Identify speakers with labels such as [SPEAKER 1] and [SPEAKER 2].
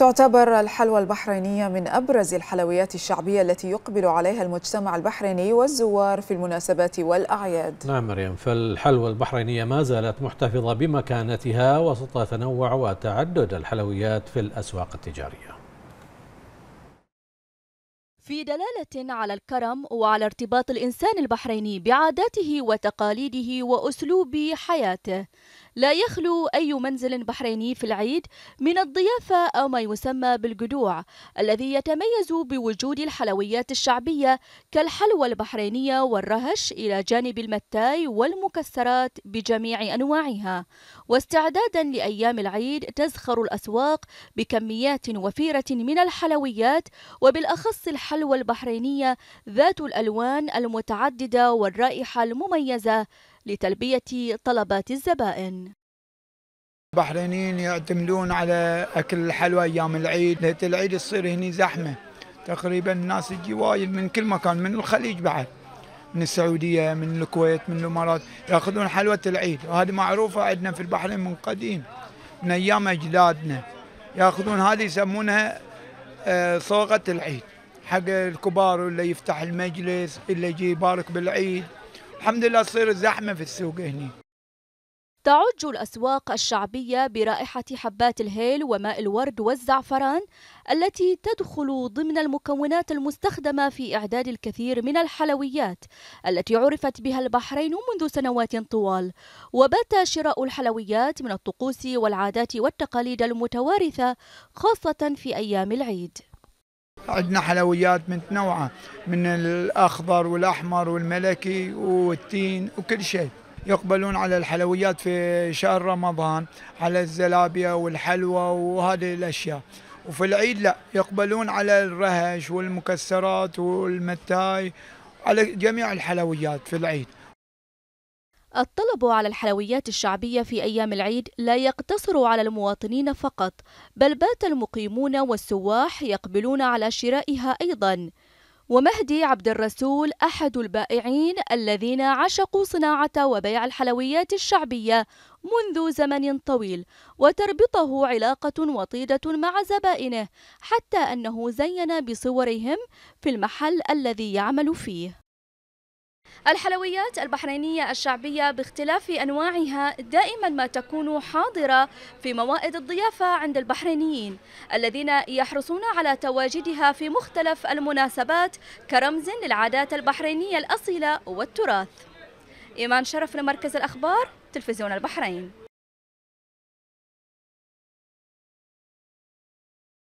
[SPEAKER 1] تعتبر الحلوى البحرينية من أبرز الحلويات الشعبية التي يقبل عليها المجتمع
[SPEAKER 2] البحريني والزوار في المناسبات والأعياد
[SPEAKER 1] نعم مريم فالحلوى البحرينية ما زالت محتفظة بمكانتها وسط تنوع وتعدد الحلويات في الأسواق التجارية
[SPEAKER 2] في دلالة على الكرم وعلى ارتباط الإنسان البحريني بعاداته وتقاليده وأسلوب حياته لا يخلو أي منزل بحريني في العيد من الضيافة أو ما يسمى بالجدوع الذي يتميز بوجود الحلويات الشعبية كالحلوى البحرينية والرهش إلى جانب المتاي والمكسرات بجميع أنواعها واستعدادا لأيام العيد تزخر الأسواق بكميات وفيرة من الحلويات وبالأخص الحلويات الحلوى البحرينية ذات الألوان المتعددة والرائحة المميزة لتلبية طلبات الزبائن
[SPEAKER 1] البحرينيين يعتمدون على أكل الحلوى أيام العيد ليلة العيد تصير هني زحمة تقريبا الناس تجي وايد من كل مكان من الخليج بعد من السعودية من الكويت من الإمارات يأخذون حلوة العيد وهذه معروفة عندنا في البحرين من قديم من أيام أجدادنا يأخذون هذه يسمونها آه، صوغة العيد حق الكبار اللي يفتح المجلس اللي يجي يبارك بالعيد الحمد لله تصير زحمة في السوق هنا
[SPEAKER 2] تعج الأسواق الشعبية برائحة حبات الهيل وماء الورد والزعفران التي تدخل ضمن المكونات المستخدمة في إعداد الكثير من الحلويات التي عرفت بها البحرين منذ سنوات طوال وبات شراء الحلويات من الطقوس والعادات والتقاليد المتوارثة خاصة في أيام العيد
[SPEAKER 1] عندنا حلويات متنوعة من الأخضر والأحمر والملكي والتين وكل شيء يقبلون على الحلويات في شهر رمضان على الزلابية والحلوى وهذه الأشياء وفي العيد لا يقبلون على الرهش والمكسرات والمتاي على جميع الحلويات في العيد
[SPEAKER 2] الطلب على الحلويات الشعبية في أيام العيد لا يقتصر على المواطنين فقط، بل بات المقيمون والسواح يقبلون على شرائها أيضاً. ومهدي عبد الرسول أحد البائعين الذين عشقوا صناعة وبيع الحلويات الشعبية منذ زمن طويل، وتربطه علاقة وطيدة مع زبائنه، حتى أنه زين بصورهم في المحل الذي يعمل فيه. الحلويات البحرينية الشعبية باختلاف أنواعها دائما ما تكون حاضرة في موائد الضيافة عند البحرينيين الذين يحرصون على تواجدها في مختلف المناسبات كرمز للعادات البحرينية الأصيلة والتراث إيمان شرف لمركز الأخبار تلفزيون
[SPEAKER 1] البحرين